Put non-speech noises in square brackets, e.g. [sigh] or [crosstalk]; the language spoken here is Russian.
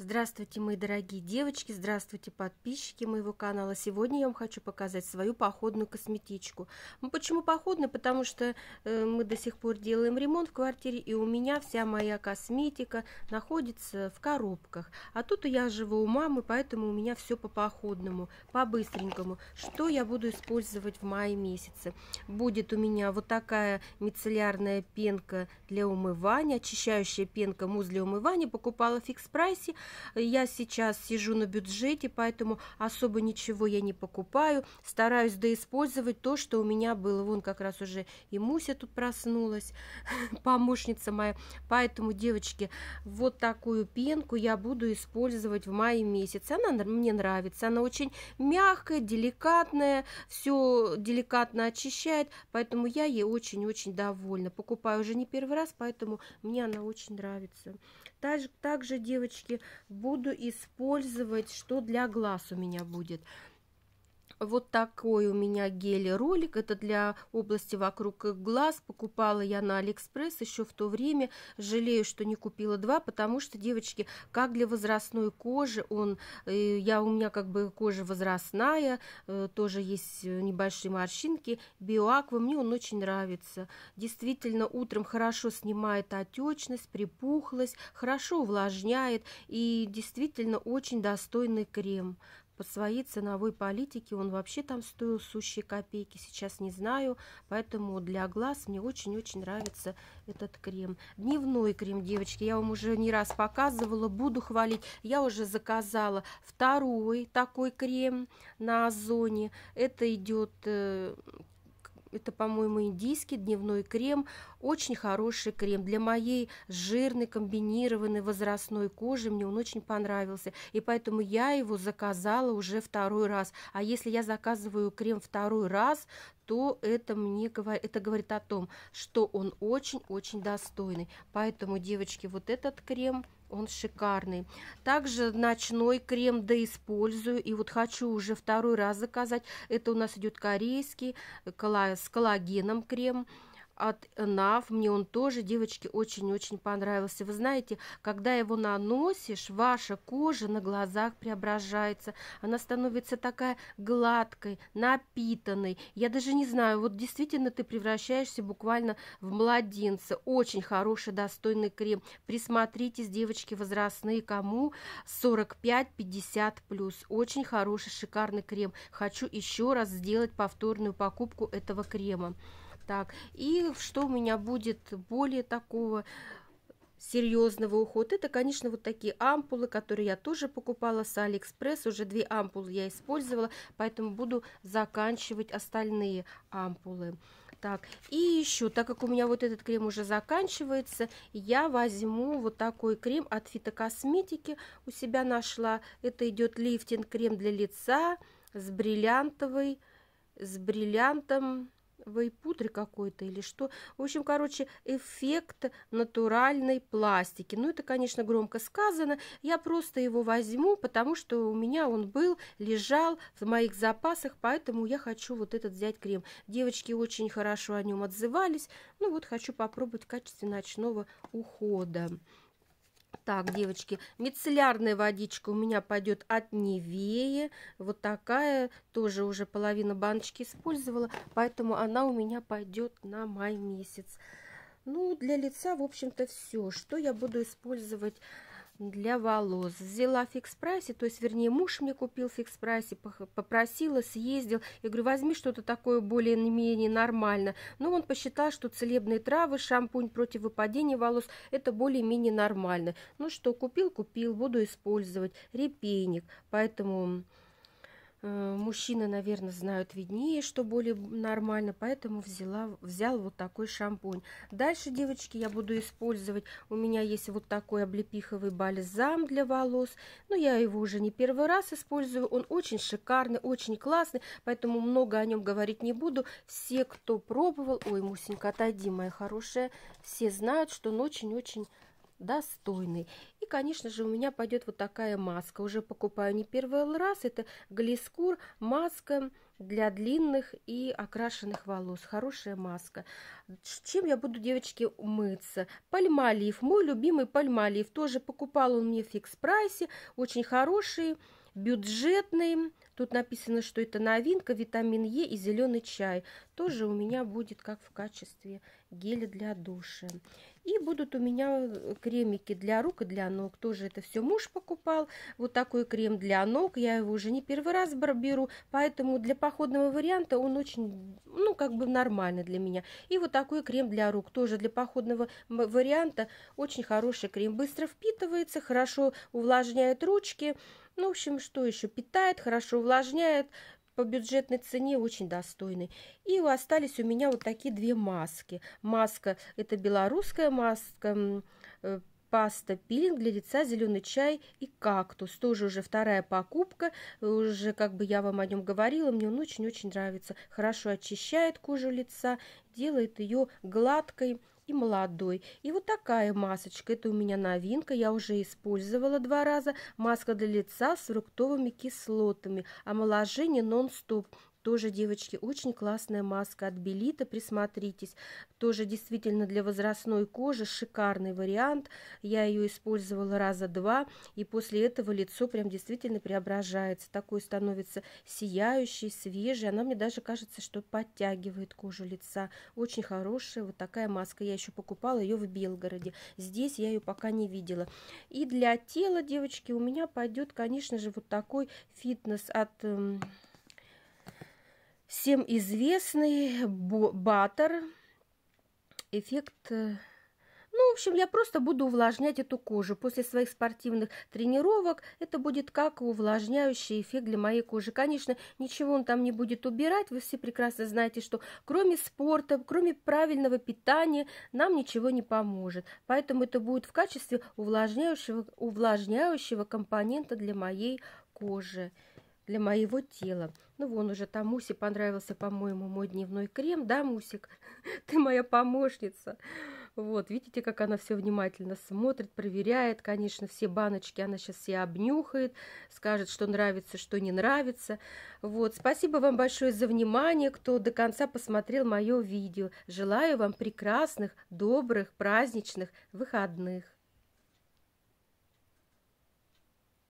Здравствуйте, мои дорогие девочки, здравствуйте, подписчики моего канала. Сегодня я вам хочу показать свою походную косметичку. Ну, почему походную? Потому что э, мы до сих пор делаем ремонт в квартире, и у меня вся моя косметика находится в коробках. А тут я живу у мамы, поэтому у меня все по походному, по-быстренькому. Что я буду использовать в мае месяце? Будет у меня вот такая мицеллярная пенка для умывания, очищающая пенка муз для умывания. Покупала в фикс-прайсе – я сейчас сижу на бюджете, поэтому особо ничего я не покупаю. Стараюсь доиспользовать то, что у меня было. Вон как раз уже и Муся тут проснулась, [laughs] помощница моя. Поэтому, девочки, вот такую пенку я буду использовать в мае месяце. Она мне нравится. Она очень мягкая, деликатная, все деликатно очищает, поэтому я ей очень-очень довольна. Покупаю уже не первый раз, поэтому мне она очень нравится. Также, также девочки, буду использовать, что для глаз у меня будет. Вот такой у меня гель-ролик. Это для области вокруг глаз. Покупала я на Алиэкспресс еще в то время. Жалею, что не купила два, потому что, девочки, как для возрастной кожи, он, э, я у меня как бы кожа возрастная, э, тоже есть э, небольшие морщинки. Биоаква, мне он очень нравится. Действительно, утром хорошо снимает отечность, припухлость, хорошо увлажняет и действительно очень достойный крем. По своей ценовой политике он вообще там стоил сущие копейки, сейчас не знаю, поэтому для глаз мне очень-очень нравится этот крем. Дневной крем, девочки, я вам уже не раз показывала, буду хвалить. Я уже заказала второй такой крем на Озоне. Это идет э, это, по-моему, индийский дневной крем. Очень хороший крем. Для моей жирной, комбинированной возрастной кожи мне он очень понравился. И поэтому я его заказала уже второй раз. А если я заказываю крем второй раз, то это мне говорит, это говорит о том, что он очень-очень достойный. Поэтому, девочки, вот этот крем – он шикарный. Также ночной крем да использую. И вот хочу уже второй раз заказать. Это у нас идет корейский с коллагеном крем от Нав. Мне он тоже, девочки, очень-очень понравился. Вы знаете, когда его наносишь, ваша кожа на глазах преображается. Она становится такая гладкой, напитанной. Я даже не знаю, вот действительно ты превращаешься буквально в младенца. Очень хороший, достойный крем. Присмотритесь, девочки, возрастные, кому 45-50 плюс. Очень хороший, шикарный крем. Хочу еще раз сделать повторную покупку этого крема так. И что у меня будет более такого серьезного ухода? Это, конечно, вот такие ампулы, которые я тоже покупала с Алиэкспресс. Уже две ампулы я использовала, поэтому буду заканчивать остальные ампулы. Так, и еще, так как у меня вот этот крем уже заканчивается, я возьму вот такой крем от фитокосметики. У себя нашла. Это идет лифтинг крем для лица с бриллиантовой, с бриллиантом вей пудры какой-то или что. В общем, короче, эффект натуральной пластики. Ну, это, конечно, громко сказано. Я просто его возьму, потому что у меня он был, лежал в моих запасах, поэтому я хочу вот этот взять крем. Девочки очень хорошо о нем отзывались. Ну, вот хочу попробовать в качестве ночного ухода. Так, девочки, мицеллярная водичка у меня пойдет от Невеи. Вот такая, тоже уже половина баночки использовала, поэтому она у меня пойдет на май месяц. Ну, для лица, в общем-то, все. Что я буду использовать для волос. Взяла в фикс-прайсе, то есть, вернее, муж мне купил в фикс-прайсе, попросила, съездил. Я говорю, возьми что-то такое более-менее нормально. Но он посчитал, что целебные травы, шампунь против выпадения волос – это более-менее нормально. Ну что, купил, купил, буду использовать. Репейник. Поэтому Э, мужчины, наверное, знают виднее, что более нормально, поэтому взяла, взял вот такой шампунь. Дальше, девочки, я буду использовать, у меня есть вот такой облепиховый бальзам для волос, но я его уже не первый раз использую, он очень шикарный, очень классный, поэтому много о нем говорить не буду. Все, кто пробовал, ой, Мусенька, отойди, моя хорошая, все знают, что он очень-очень достойный конечно же, у меня пойдет вот такая маска. Уже покупаю не первый раз. Это Глискур маска для длинных и окрашенных волос. Хорошая маска. Чем я буду, девочки, мыться? Пальмолив. Мой любимый пальмолив. Тоже покупал он мне в фикс-прайсе. Очень хороший, бюджетный. Тут написано, что это новинка, витамин Е и зеленый чай. Тоже у меня будет как в качестве гели для души И будут у меня э, кремики для рук и для ног. Тоже это все муж покупал. Вот такой крем для ног. Я его уже не первый раз беру. Поэтому для походного варианта он очень, ну, как бы нормальный для меня. И вот такой крем для рук. Тоже для походного варианта очень хороший крем. Быстро впитывается, хорошо увлажняет ручки. Ну, в общем, что еще? Питает, хорошо увлажняет, по бюджетной цене очень достойный. И остались у меня вот такие две маски. Маска – это белорусская маска, э, паста пилинг для лица, зеленый чай и кактус. Тоже уже вторая покупка. Уже как бы я вам о нем говорила, мне он очень-очень нравится. Хорошо очищает кожу лица, делает ее гладкой, и молодой. И вот такая масочка. Это у меня новинка. Я уже использовала два раза. Маска для лица с фруктовыми кислотами. Омоложение нон-стоп. Тоже, девочки, очень классная маска от Белита, присмотритесь. Тоже действительно для возрастной кожи шикарный вариант. Я ее использовала раза два, и после этого лицо прям действительно преображается. такое становится сияющий, свежий. Она мне даже кажется, что подтягивает кожу лица. Очень хорошая вот такая маска. Я еще покупала ее в Белгороде. Здесь я ее пока не видела. И для тела, девочки, у меня пойдет, конечно же, вот такой фитнес от эм, всем известный баттер, эффект... Э, ну, в общем, я просто буду увлажнять эту кожу. После своих спортивных тренировок это будет как увлажняющий эффект для моей кожи. Конечно, ничего он там не будет убирать. Вы все прекрасно знаете, что кроме спорта, кроме правильного питания, нам ничего не поможет. Поэтому это будет в качестве увлажняющего, увлажняющего компонента для моей кожи для моего тела. Ну, вон уже там Мусе понравился, по-моему, мой дневной крем, да, Мусик? [laughs] Ты моя помощница. Вот, видите, как она все внимательно смотрит, проверяет, конечно, все баночки она сейчас все обнюхает, скажет, что нравится, что не нравится. Вот, спасибо вам большое за внимание, кто до конца посмотрел мое видео. Желаю вам прекрасных, добрых, праздничных выходных.